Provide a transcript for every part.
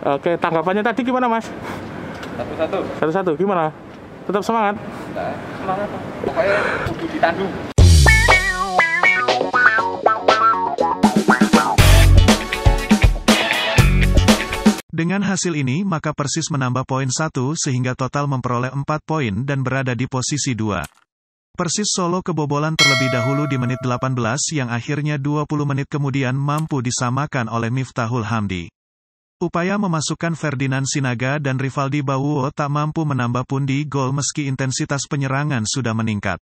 Oke, tanggapannya tadi gimana, Mas? Satu-satu. Satu-satu, gimana? Tetap semangat? semangat. Pokoknya kudu ditandu. Dengan hasil ini maka Persis menambah poin 1 sehingga total memperoleh 4 poin dan berada di posisi 2. Persis Solo kebobolan terlebih dahulu di menit 18 yang akhirnya 20 menit kemudian mampu disamakan oleh Miftahul Hamdi. Upaya memasukkan Ferdinand Sinaga dan Rivaldi Bawuo tak mampu menambah pundi gol meski intensitas penyerangan sudah meningkat.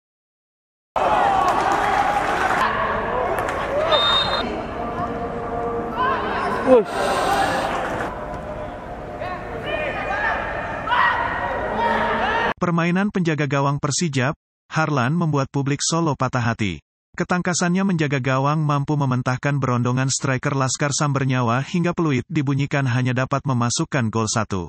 Permainan penjaga gawang Persijab, Harlan membuat publik Solo patah hati. Ketangkasannya menjaga gawang mampu mementahkan berondongan striker Laskar Sambernyawa hingga peluit dibunyikan hanya dapat memasukkan gol satu.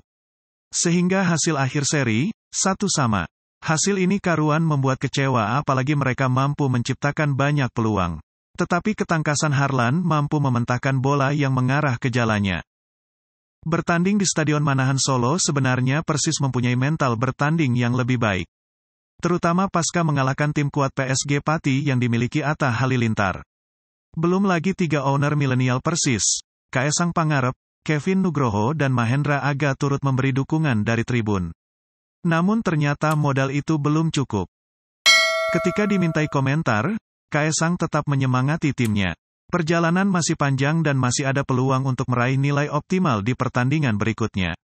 Sehingga hasil akhir seri, satu sama. Hasil ini karuan membuat kecewa apalagi mereka mampu menciptakan banyak peluang. Tetapi ketangkasan Harlan mampu mementahkan bola yang mengarah ke jalannya. Bertanding di Stadion Manahan Solo sebenarnya persis mempunyai mental bertanding yang lebih baik. Terutama pasca mengalahkan tim kuat PSG Pati yang dimiliki Atta Halilintar. Belum lagi tiga owner milenial Persis, Kaesang Pangarep, Kevin Nugroho dan Mahendra Aga turut memberi dukungan dari tribun. Namun ternyata modal itu belum cukup. Ketika dimintai komentar, Kaesang tetap menyemangati timnya. Perjalanan masih panjang dan masih ada peluang untuk meraih nilai optimal di pertandingan berikutnya.